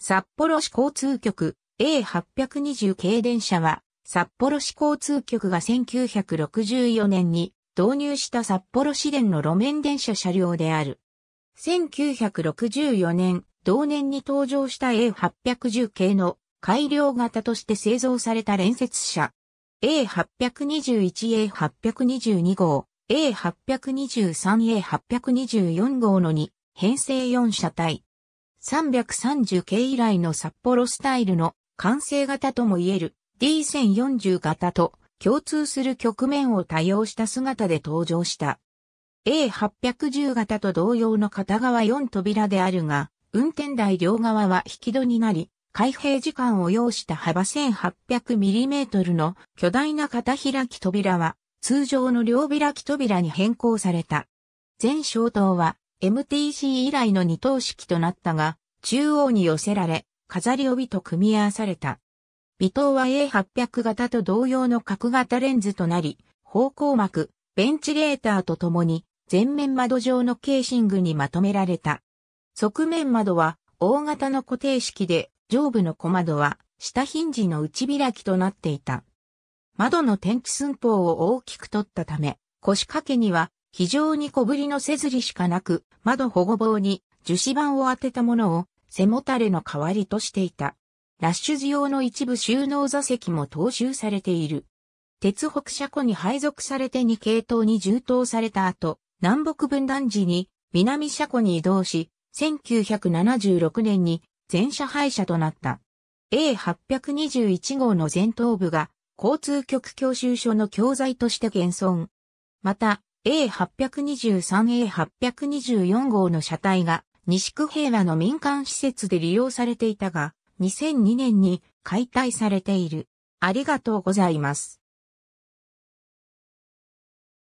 札幌市交通局 A820 系電車は、札幌市交通局が1964年に導入した札幌市電の路面電車車両である。1964年、同年に登場した A810 系の改良型として製造された連接車。A821、A822 号、A823、A824 号の2編成4車体。330系以来の札幌スタイルの完成型とも言える D1040 型と共通する局面を多用した姿で登場した。A810 型と同様の片側4扉であるが、運転台両側は引き戸になり、開閉時間を要した幅 1800mm の巨大な片開き扉は通常の両開き扉に変更された。全小灯は MTC 以来の二等式となったが、中央に寄せられ、飾り帯と組み合わされた。微灯は A800 型と同様の角型レンズとなり、方向膜、ベンチレーターとともに、前面窓状のケーシングにまとめられた。側面窓は、大型の固定式で、上部の小窓は、下ヒンジの内開きとなっていた。窓の天地寸法を大きく取ったため、腰掛けには、非常に小ぶりのせずりしかなく、窓保護棒に樹脂板を当てたものを背もたれの代わりとしていた。ラッシュ図用の一部収納座席も踏襲されている。鉄北車庫に配属されて2系統に充当された後、南北分断時に南車庫に移動し、1976年に全車廃車となった。A821 号の前頭部が交通局教習所の教材として現存。また、A823、A824 号の車体が西区平和の民間施設で利用されていたが、2002年に解体されている。ありがとうございます。